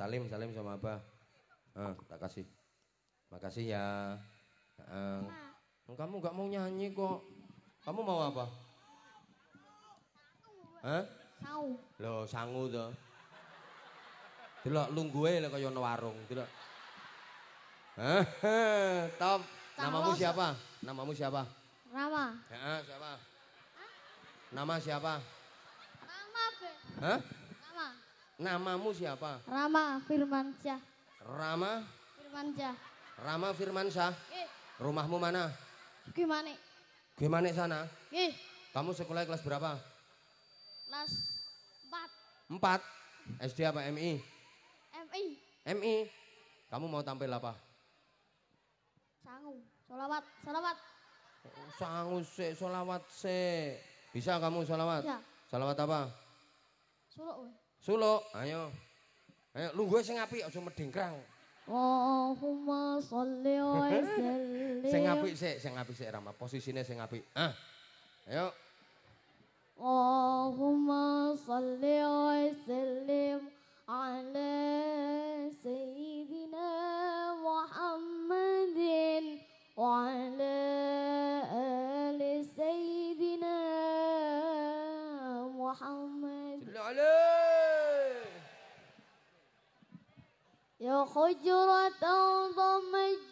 Salim, salim sama Abah. Ah, tak kasih. Makasih ya. Ah, kamu nggak mau nyanyi kok. Kamu mau apa? Hah? Lo sanggup sangu Tidak, Delok lungguhe lek kaya ono warung, delok. Hah? Top. Namamu siapa? Namamu siapa? Rama. Heeh, siapa? Nama siapa? Nama? Be. Hah? Namamu siapa? Rama Firmansyah. Rama? Firmansyah. Rama Firmansyah? Iya. Rumahmu mana? Gimana? Gimana sana? Iya. Kamu sekolah kelas berapa? Kelas 4. 4? SD apa MI? MI. MI. Kamu mau tampil apa? Sangu, solawat, solawat. Sangu se, solawat se. Bisa kamu solawat? Bisa. Solawat apa? Suluk. Suluk, ayo. Ayo, lu gue sing api, aja medingkrang. Allahumma sholli wa sallim. Sing apik sik, sing apik sik Rama, posisine sing apik. Ah. Ayo. Allahumma sholli خجرة ضمجا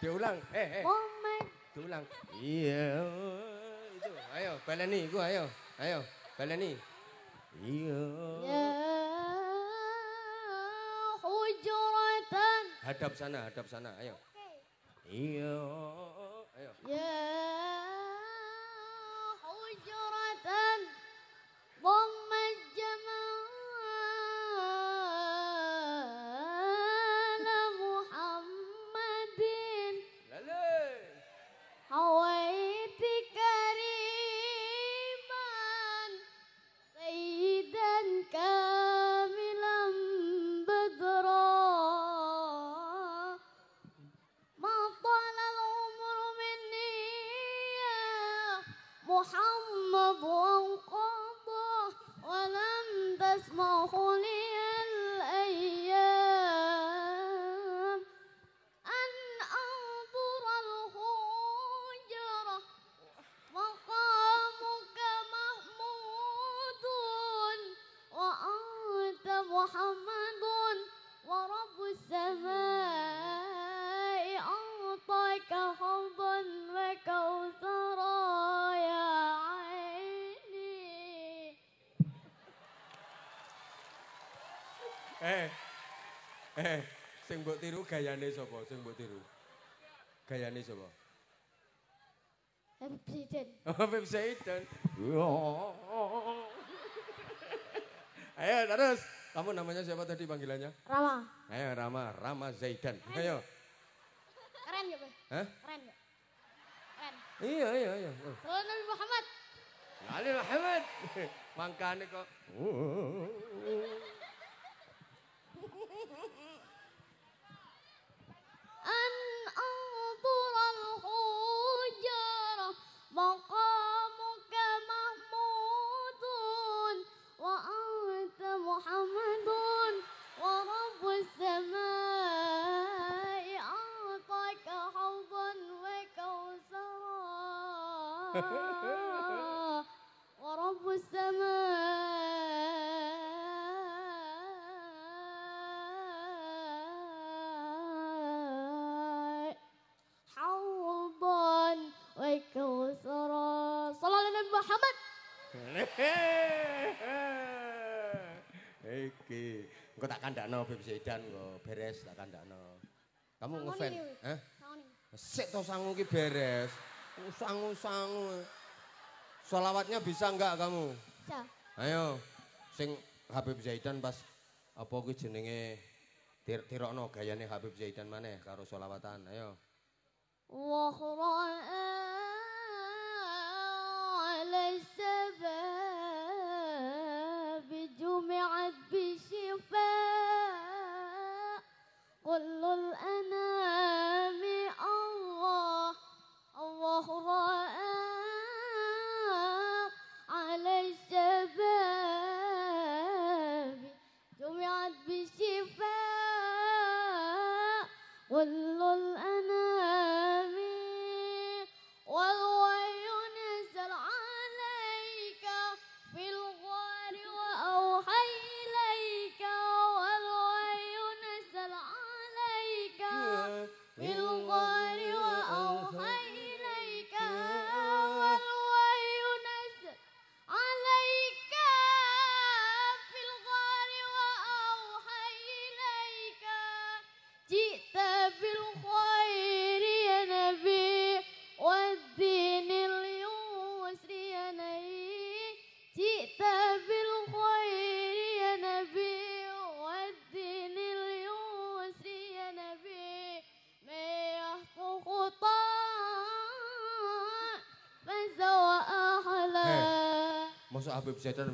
diulang eh eh momen diulang iya oh, itu ayo baleni iku ayo ayo baleni iya ya hadap sana hadap sana ayo iya oh, ayo ya محمد قضى ولم تسمع خلق Eh. Eh, sing mbok tiru gayane sapa? Sing mbok tiru. Gayane sapa? Habib Zaiden. Oh, Habib Ayo terus. Kamu namanya siapa tadi panggilannya? Rama. Ayo Rama, Rama Zaidan. Keren. Ayo. Keren gak, ya, Pak? Hah? Keren ya? Keren. Iya, iya, iya. Oh. Nabi Muhammad. nabi Muhammad. Mangkane kok. الله ورب السماء حوضا وكوثرا صلى على محمد Iki, engko tak kandakno Bib Sedan engko beres tak kandakno. Kamu Sik to sangu ki beres. Usang-usang. Salawatnya bisa enggak kamu? Ayo. Sing Habib Zaidan pas apa ku jenenge tirokno gayane Habib Zaidan maneh karo selawatan. Ayo. Allahumma ala sabab bijumi'at bisifat Masuk Habib Zaidan